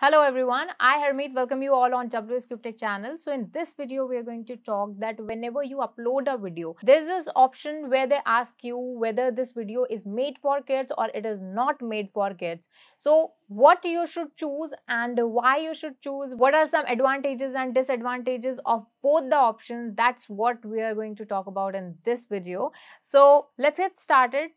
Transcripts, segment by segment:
Hello everyone, I Harmeet, welcome you all on WSCryptech channel. So in this video, we are going to talk that whenever you upload a video, there's this option where they ask you whether this video is made for kids or it is not made for kids. So what you should choose and why you should choose, what are some advantages and disadvantages of both the options, that's what we are going to talk about in this video. So let's get started.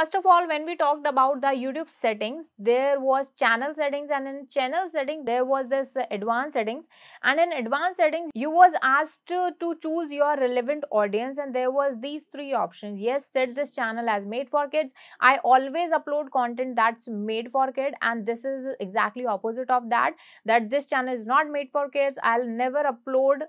First of all, when we talked about the YouTube settings, there was channel settings and in channel settings, there was this advanced settings and in advanced settings, you was asked to, to choose your relevant audience and there was these three options. Yes, set this channel as made for kids. I always upload content that's made for kid and this is exactly opposite of that, that this channel is not made for kids. I'll never upload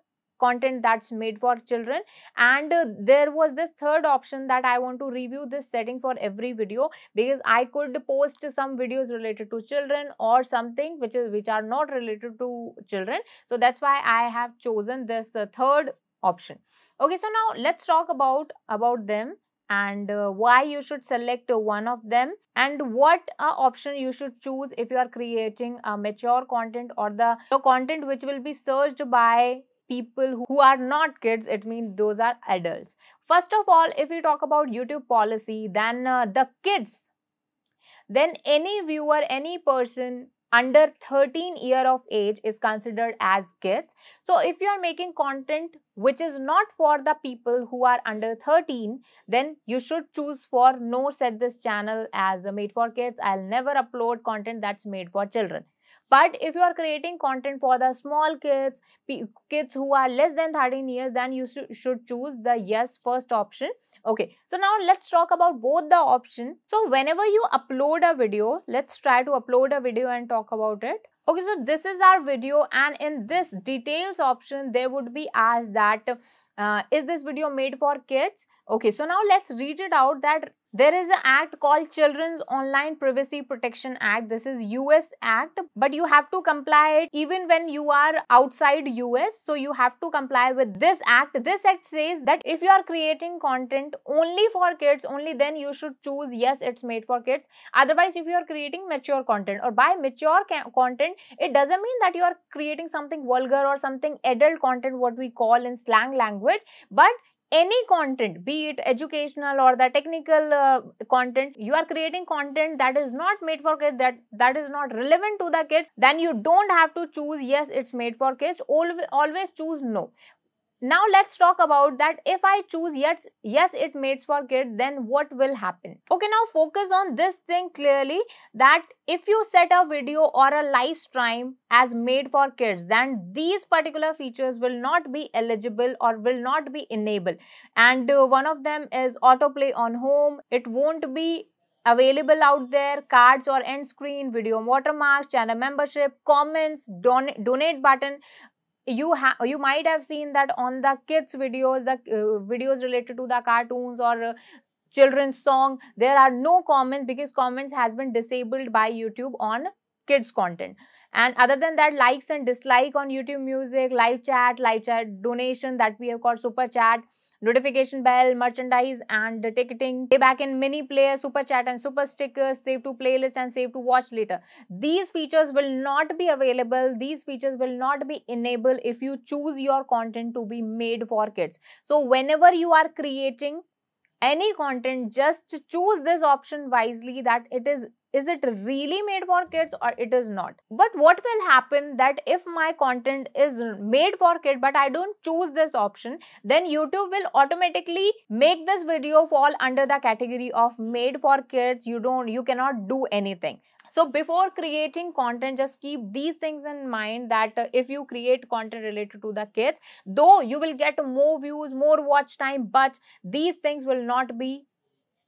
content that's made for children and uh, there was this third option that I want to review this setting for every video because I could post some videos related to children or something which is which are not related to children so that's why I have chosen this uh, third option okay so now let's talk about about them and uh, why you should select one of them and what uh, option you should choose if you are creating a mature content or the, the content which will be searched by people who are not kids, it means those are adults. First of all, if we talk about YouTube policy, then uh, the kids, then any viewer, any person under 13 year of age is considered as kids. So if you are making content which is not for the people who are under 13, then you should choose for no set this channel as made for kids. I'll never upload content that's made for children. But if you are creating content for the small kids, kids who are less than 13 years, then you should choose the yes first option. Okay, so now let's talk about both the option. So whenever you upload a video, let's try to upload a video and talk about it. Okay, so this is our video and in this details option, there would be asked that uh, is this video made for kids? Okay, so now let's read it out that there is an act called Children's Online Privacy Protection Act. This is US Act, but you have to comply it even when you are outside US. So you have to comply with this act. This act says that if you are creating content only for kids, only then you should choose yes, it's made for kids. Otherwise, if you are creating mature content or by mature content, it doesn't mean that you are creating something vulgar or something adult content, what we call in slang language language but any content be it educational or the technical uh, content you are creating content that is not made for kids that that is not relevant to the kids then you don't have to choose yes it's made for kids always always choose no now let's talk about that if I choose yes, yes it mates for kid then what will happen. Okay now focus on this thing clearly that if you set a video or a live stream as made for kids then these particular features will not be eligible or will not be enabled and uh, one of them is autoplay on home. It won't be available out there cards or end screen video watermarks channel membership comments don donate button you have you might have seen that on the kids videos the uh, videos related to the cartoons or uh, children's song there are no comments because comments has been disabled by youtube on kids content and other than that likes and dislike on youtube music live chat live chat donation that we have called super chat notification bell, merchandise and ticketing, payback in mini player, super chat and super stickers, save to playlist and save to watch later. These features will not be available. These features will not be enabled if you choose your content to be made for kids. So whenever you are creating any content just choose this option wisely that it is is it really made for kids or it is not but what will happen that if my content is made for kid but i don't choose this option then youtube will automatically make this video fall under the category of made for kids you don't you cannot do anything so before creating content, just keep these things in mind that uh, if you create content related to the kids, though you will get more views, more watch time, but these things will not be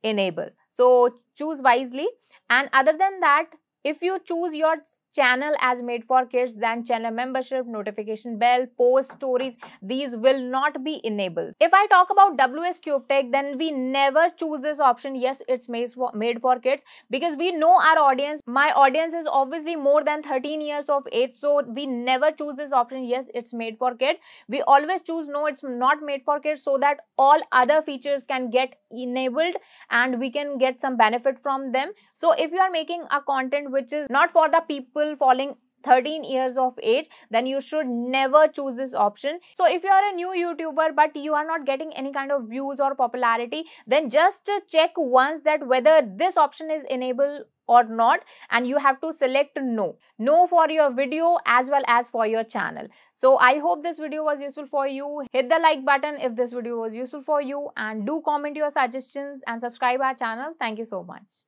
enabled. So choose wisely. And other than that, if you choose your channel as made for kids then channel membership notification bell post stories these will not be enabled if i talk about ws cube tech then we never choose this option yes it's made for made for kids because we know our audience my audience is obviously more than 13 years of age so we never choose this option yes it's made for kid we always choose no it's not made for kids so that all other features can get enabled and we can get some benefit from them so if you are making a content which is not for the people falling 13 years of age then you should never choose this option so if you are a new youtuber but you are not getting any kind of views or popularity then just check once that whether this option is enabled or not and you have to select no no for your video as well as for your channel so i hope this video was useful for you hit the like button if this video was useful for you and do comment your suggestions and subscribe our channel thank you so much